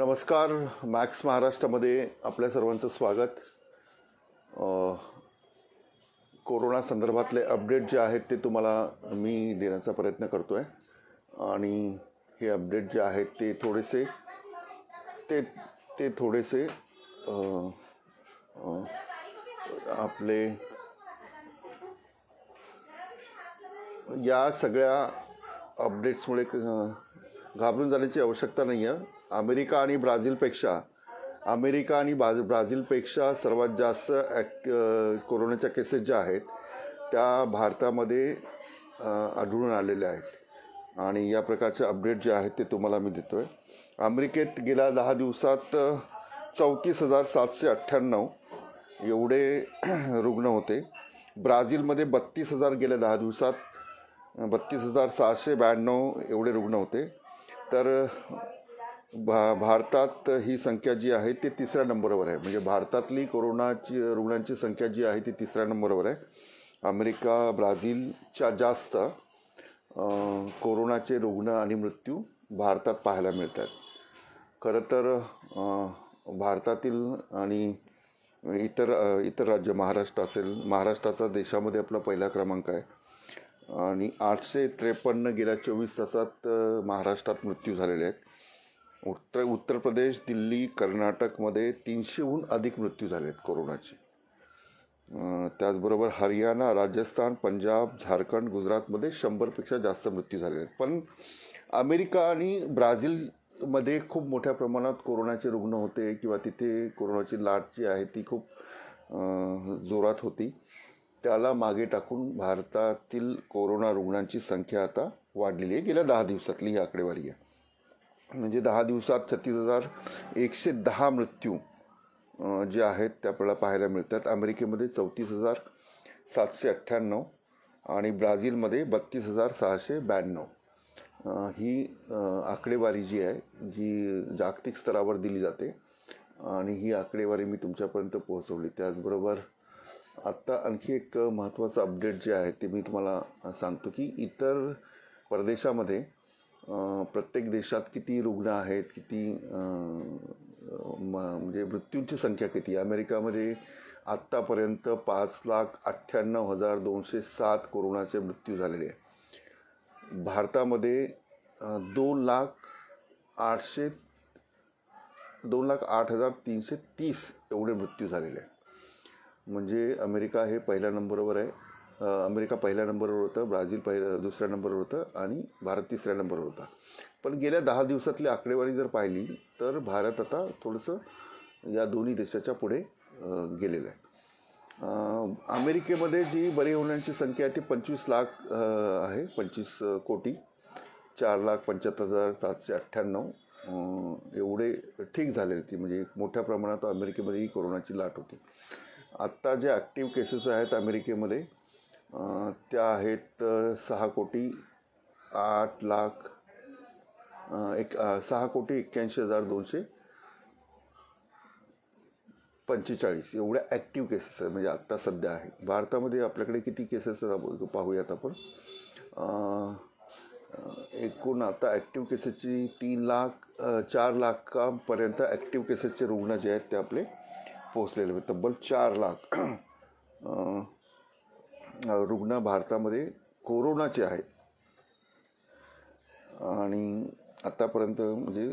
नमस्कार मॅक्स महाराष्ट्रामध्ये आपल्या सर्वांचं स्वागत कोरोना संदर्भातले अपडेट जे आहेत ते तुम्हाला मी देण्याचा प्रयत्न करतो आहे आणि हे अपडेट जे आहेत ते थोडेसे ते ते थोडेसे आपले या सगळ्या अपडेट्समुळे घाबरून जाण्याची आवश्यकता नाही आहे अमेरिका आणि ब्राझीलपेक्षा अमेरिका आणि बाज ब्राझीलपेक्षा सर्वात जास्त ॲक कोरोनाच्या केसेस ज्या आहेत त्या भारतामध्ये आढळून आलेल्या आहेत आणि या प्रकारचे अपडेट जे आहेत ते तुम्हाला मी देतो आहे अमेरिकेत गेल्या दहा दिवसात चौतीस हजार सातशे अठ्ठ्याण्णव एवढे रुग्ण होते ब्राझीलमध्ये बत्तीस हजार गेल्या दहा दिवसात बत्तीस हजार सहाशे ब्याण्णव एवढे रुग्ण होते तर भा भारतात ही संख्या जी आहे ती तिसऱ्या नंबरवर आहे म्हणजे भारतातली कोरोनाची रुग्णांची संख्या जी आहे ती तिसऱ्या नंबरवर आहे अमेरिका ब्राझीलच्या जास्त कोरोनाचे रुग्ण आणि मृत्यू भारतात पाहायला मिळत आहेत खरं तर भारतातील आणि इतर इतर राज्य महाराष्ट्र असेल महाराष्ट्राचा देशामध्ये आपला पहिला क्रमांक आहे आणि आठशे त्रेपन्न गेल्या चोवीस तासात महाराष्ट्रात मृत्यू झालेले आहेत उत्तर उत्तर प्रदेश दिल्ली कर्नाटकमध्ये तीनशेहून अधिक मृत्यू झाले आहेत कोरोनाचे त्याचबरोबर हरियाणा राजस्थान पंजाब झारखंड गुजरातमध्ये शंभरपेक्षा जास्त मृत्यू झालेले आहेत पण अमेरिका आणि ब्राझीलमध्ये खूप मोठ्या प्रमाणात कोरोनाचे रुग्ण होते किंवा तिथे कोरोनाची लाट जी आहे ती खूप जोरात होती त्याला मागे टाकून भारतातील कोरोना रुग्णांची संख्या आता वाढलेली आहे गेल्या दहा दिवसातली ही आकडेवारी आहे म्हणजे दहा दिवसात छत्तीस हजार एकशे दहा मृत्यू जे आहेत ते आपल्याला पाहायला मिळतात अमेरिकेमध्ये चौतीस हजार सातशे अठ्ठ्याण्णव आणि ब्राझीलमध्ये बत्तीस हजार सहाशे ब्याण्णव ही आकडेवारी जी आहे जी जागतिक स्तरावर दिली जाते आणि ही आकडेवारी मी तुमच्यापर्यंत पोहोचवली त्याचबरोबर आत्ता आणखी एक महत्त्वाचं अपडेट जे आहे ते मी तुम्हाला सांगतो की इतर परदेशामध्ये प्रत्येक देशात किती रुग्ण आहेत किती म्हणजे मृत्यूंची संख्या किती अमेरिकामध्ये आत्तापर्यंत पाच लाख अठ्ठ्याण्णव हजार दोनशे सात कोरोनाचे मृत्यू झालेले आहेत भारतामध्ये दोन लाख आठशे दोन लाख आठ हजार तीनशे तीस एवढे मृत्यू झालेले आहेत म्हणजे अमेरिका हे पहिल्या नंबरवर आहे अमेरिका पहिल्या नंबरवर होतं ब्राझील पहिल्या दुसऱ्या नंबरवर होतं आणि भारत तिसऱ्या नंबरवर होता पण गेल्या दहा दिवसातली आकडेवारी जर पाहिली तर भारत आता थोडंसं या दोन्ही देशाच्या पुढे गेलेलं आहे अमेरिकेमध्ये जी बरे होण्याची संख्या आहे ती पंचवीस लाख आहे पंचवीस कोटी चार लाख पंच्याहत्तर हजार सातशे अठ्ठ्याण्णव एवढे ठीक झाले ती म्हणजे मोठ्या प्रमाणात अमेरिकेमध्येही कोरोनाची लाट होती आत्ता जे ॲक्टिव्ह केसेस आहेत अमेरिकेमध्ये त्या आहेत सहा कोटी आठ लाख एक सहा कोटी एक्क्याऐंशी हजार दोनशे पंचेचाळीस एवढ्या ॲक्टिव्ह केसेस आहेत म्हणजे आत्ता सध्या आहेत भारतामध्ये आपल्याकडे किती केसेस पाहूयात आपण एकूण आता ॲक्टिव्ह केसेसची तीन लाख चार लाखापर्यंत ॲक्टिव्ह केसेसचे रुग्ण जे आहेत ते आपले पोचलेले तब्बल चार लाख रुग्ण भारतामध्ये कोरोनाचे आहेत आणि आत्तापर्यंत म्हणजे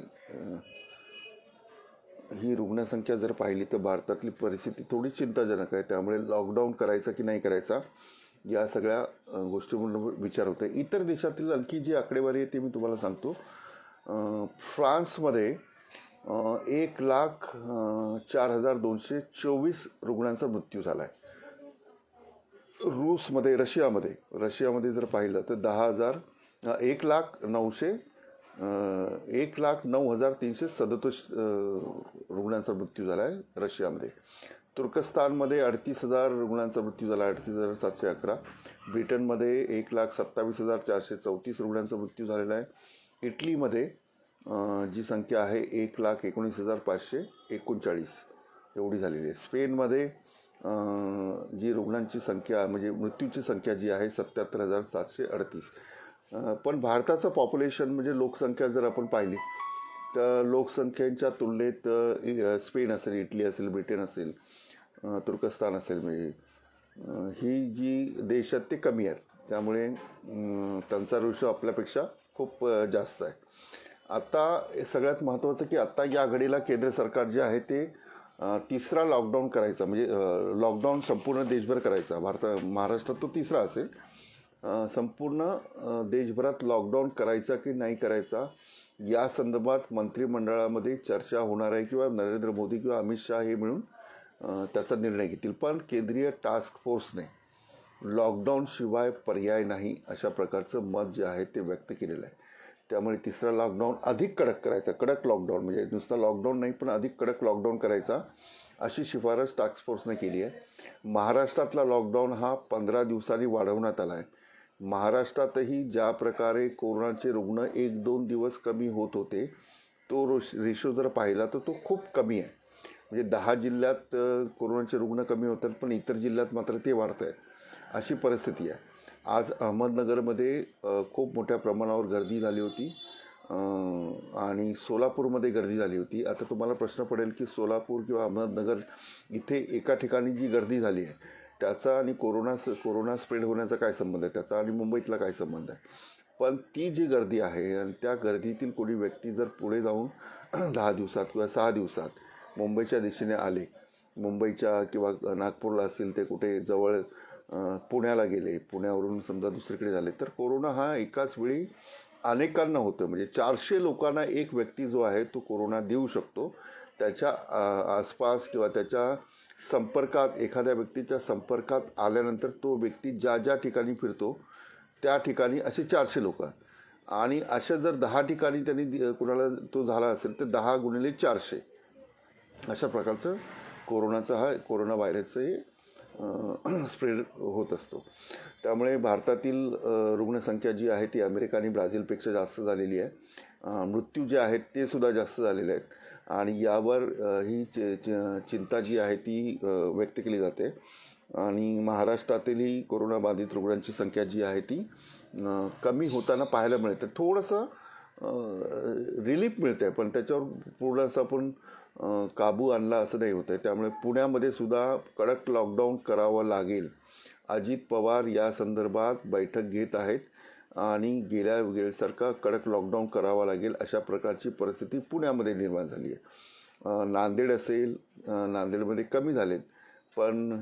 ही रुग्णसंख्या जर पाहिली तर भारतातली परिस्थिती थोडी चिंताजनक आहे त्यामुळे लॉकडाऊन करायचा की नाही करायचा या सगळ्या गोष्टींवर विचार होतो इतर देशातील आणखी जी आकडेवारी आहे ती मी तुम्हाला सांगतो फ्रान्समध्ये एक लाख चार हजार दोनशे चोवीस रुग्णांचा मृत्यू झाला आहे रूसमध्ये रशियामध्ये रशियामध्ये जर पाहिलं तर दहा हजार एक लाख नऊशे एक लाख नऊ हजार तीनशे सदतीस रुग्णांचा मृत्यू झाला आहे रशियामध्ये तुर्कस्तानमध्ये अडतीस हजार रुग्णांचा मृत्यू झाला आहे अडतीस हजार सातशे अकरा ब्रिटनमध्ये एक लाख सत्तावीस हजार चारशे चौतीस रुग्णांचा मृत्यू झालेला आहे इटलीमध्ये जी संख्या आहे एक लाख एकोणीस हजार पाचशे एकोणचाळीस एवढी झालेली आहे स्पेनमध्ये जी रुग्णांची संख्या म्हणजे मृत्यूची संख्या जी आहे सत्याहत्तर हजार सातशे अडतीस पण भारताचं पॉप्युलेशन म्हणजे लोकसंख्या जर आपण पाहिली तर लोकसंख्येच्या तुलनेत स्पेन असेल इटली असेल ब्रिटन असेल तुर्कस्तान असेल म्हणजे ही जी देशात ते कमी आहेत त्यामुळे त्यांचा ऋषू आपल्यापेक्षा खूप जास्त आहे आत्ता सगळ्यात महत्त्वाचं की आत्ता या घडीला केंद्र सरकार जे आहे ते तिसरा लॉकडाऊन करायचा म्हणजे लॉकडाऊन संपूर्ण देशभर करायचा भारत महाराष्ट्रात तो तिसरा असेल संपूर्ण देशभरात लॉकडाऊन करायचा की नाही करायचा या संदर्भात मंत्रिमंडळामध्ये चर्चा होणार आहे किंवा नरेंद्र मोदी किंवा अमित शहा हे मिळून त्याचा निर्णय घेतील पण केंद्रीय टास्क फोर्सने लॉकडाऊनशिवाय पर्याय नाही अशा प्रकारचं मत जे आहे ते व्यक्त केलेलं आहे त्यामुळे तिसरा लॉकडाऊन अधिक कडक करायचा कडक लॉकडाऊन म्हणजे नुसता लॉकडाऊन नाही पण अधिक कडक लॉकडाऊन करायचा अशी शिफारस टास्क फोर्सने केली आहे महाराष्ट्रातला लॉकडाऊन हा पंधरा दिवसांनी वाढवण्यात आला आहे महाराष्ट्रातही ज्या प्रकारे कोरोनाचे रुग्ण एक दोन दिवस कमी होत होते तो रेशो जर पाहिला तर तो खूप कमी आहे म्हणजे दहा जिल्ह्यात कोरोनाचे रुग्ण कमी होतात पण इतर जिल्ह्यात मात्र ते वाढत आहे अशी परिस्थिती आहे आज अहमदनगरमध्ये खूप मोठ्या प्रमाणावर गर्दी झाली होती आणि सोलापूरमध्ये गर्दी झाली होती आता तुम्हाला प्रश्न पडेल की सोलापूर किंवा अहमदनगर इथे एका ठिकाणी जी गर्दी झाली आहे त्याचा आणि कोरोना कोरोना स्प्रेड होण्याचा काय संबंध आहे त्याचा आणि मुंबईतला काय संबंध आहे पण ती जी गर्दी आहे आणि त्या गर्दीतील कोणी व्यक्ती जर पुढे जाऊन दहा दिवसात किंवा सहा दिवसात मुंबईच्या दिशेने आले मुंबईच्या किंवा नागपूरला असतील ते कुठे जवळ पुण्याला गेले पुण्यावरून समजा दुसरीकडे झाले तर कोरोना हा एकाच वेळी अनेकांना होतो म्हणजे चारशे लोकांना एक व्यक्ती जो आहे तो कोरोना देऊ शकतो त्याच्या आसपास किंवा त्याच्या संपर्कात एखाद्या व्यक्तीच्या संपर्कात आल्यानंतर तो व्यक्ती ज्या ज्या ठिकाणी फिरतो त्या ठिकाणी असे चारशे लोक आणि अशा जर दहा ठिकाणी त्यांनी कुणाला तो झाला असेल तर दहा गुणिले चारशे अशा प्रकारचं कोरोनाचा हा कोरोना व्हायरसचं हे स्प्रेड होत असतो त्यामुळे भारतातील रुग्णसंख्या जी आहे ती अमेरिका आणि ब्राझीलपेक्षा जास्त झालेली आहे मृत्यू जे आहेत ते सुद्धा जास्त झालेले आहेत आणि यावर ही चिंता जी आहे ती व्यक्त केली जाते आणि महाराष्ट्रातीलही कोरोनाबाधित रुग्णांची संख्या जी आहे ती कमी होताना पाहायला मिळते थोडंसं रिलीफ मिळते पण त्याच्यावर पूर्ण असं आपण काबू आणला असं नाही होतं त्यामुळे पुण्यामध्ये सुद्धा कडक लॉकडाऊन करावं लागेल अजित पवार या संदर्भात बैठक घेत आहेत आणि गेल्या गेल्यासारखा कडक लॉकडाऊन करावा लागेल अशा प्रकारची परिस्थिती पुण्यामध्ये निर्माण झाली आहे नांदेड असेल नांदेडमध्ये कमी झालेत पण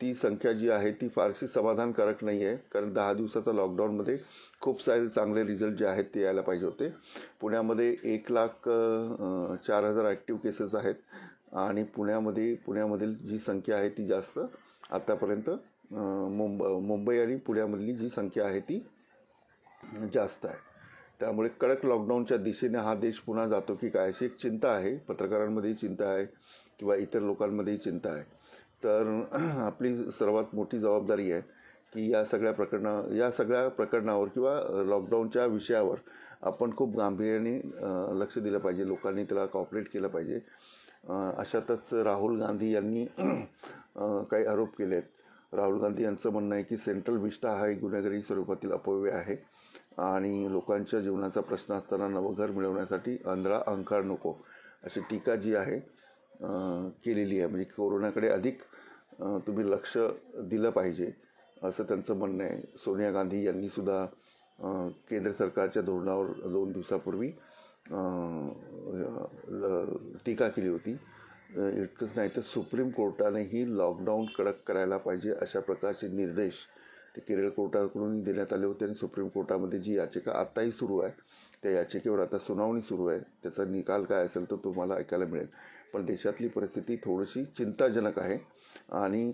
ती संख्या जी आहे ती फारशी समाधानकारक नाही आहे कारण दहा दिवसाचा लॉकडाऊनमध्ये खूप सारे चांगले रिझल्ट जे आहेत ते यायला पाहिजे होते पुण्यामध्ये एक लाख चार हजार ॲक्टिव्ह केसेस आहेत आणि पुण्यामध्ये पुण्यामधील जी संख्या आहे ती जास्त आत्तापर्यंत मुंब मुंबई आणि पुण्यामधली जी संख्या आहे ती जास्त आहे त्यामुळे कडक लॉकडाऊनच्या दिशेने हा देश पुन्हा जातो की काय अशी एक चिंता आहे पत्रकारांमध्ये चिंता आहे किंवा इतर लोकांमध्येही चिंता आहे तर आपली सर्वात मोठी जबाबदारी आहे की या सगळ्या प्रकरणा या सगळ्या प्रकरणावर किंवा लॉकडाऊनच्या विषयावर आपण खूप गांभीर्याने लक्ष दिलं पाहिजे लोकांनी त्याला कॉपरेट केलं पाहिजे अशातच राहुल गांधी यांनी काही आरोप केले आहेत राहुल गांधी यांचं म्हणणं आहे की सेंट्रल विष्टा हा एक गुन्हेगारी स्वरूपातील अपव्य आहे आणि लोकांच्या जीवनाचा प्रश्न असताना नवघर मिळवण्यासाठी अंधळा अंकार नको अशी टीका जी आहे केलेली आहे म्हणजे कोरोनाकडे अधिक तुम्ही लक्ष दिलं पाहिजे असं त्यांचं म्हणणं आहे सोनिया गांधी यांनीसुद्धा केंद्र सरकारच्या धोरणावर दोन दिवसापूर्वी टीका केली होती इतकंच नाही तर सुप्रीम कोर्टानेही लॉकडाऊन कडक करायला पाहिजे अशा प्रकारचे निर्देश ते केरळ कोर्टाकडून देण्यात आले होते आणि सुप्रीम कोर्टामध्ये जी याचिका आत्ताही सुरू आहे त्या याचिकेवर आता सुनावणी सुरू आहे त्याचा निकाल काय असेल तर तुम्हाला ऐकायला मिळेल पण देशातली परिस्थिती थोडीशी चिंताजनक आहे आणि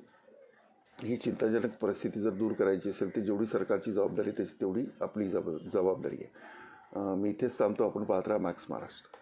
ही चिंताजनक परिस्थिती जर दूर करायची असेल तर जेवढी सरकारची जबाबदारी त्याची तेवढी आपली जबाबदारी आहे मी इथेच थांबतो आपण पाहत राहा मॅक्स महाराष्ट्र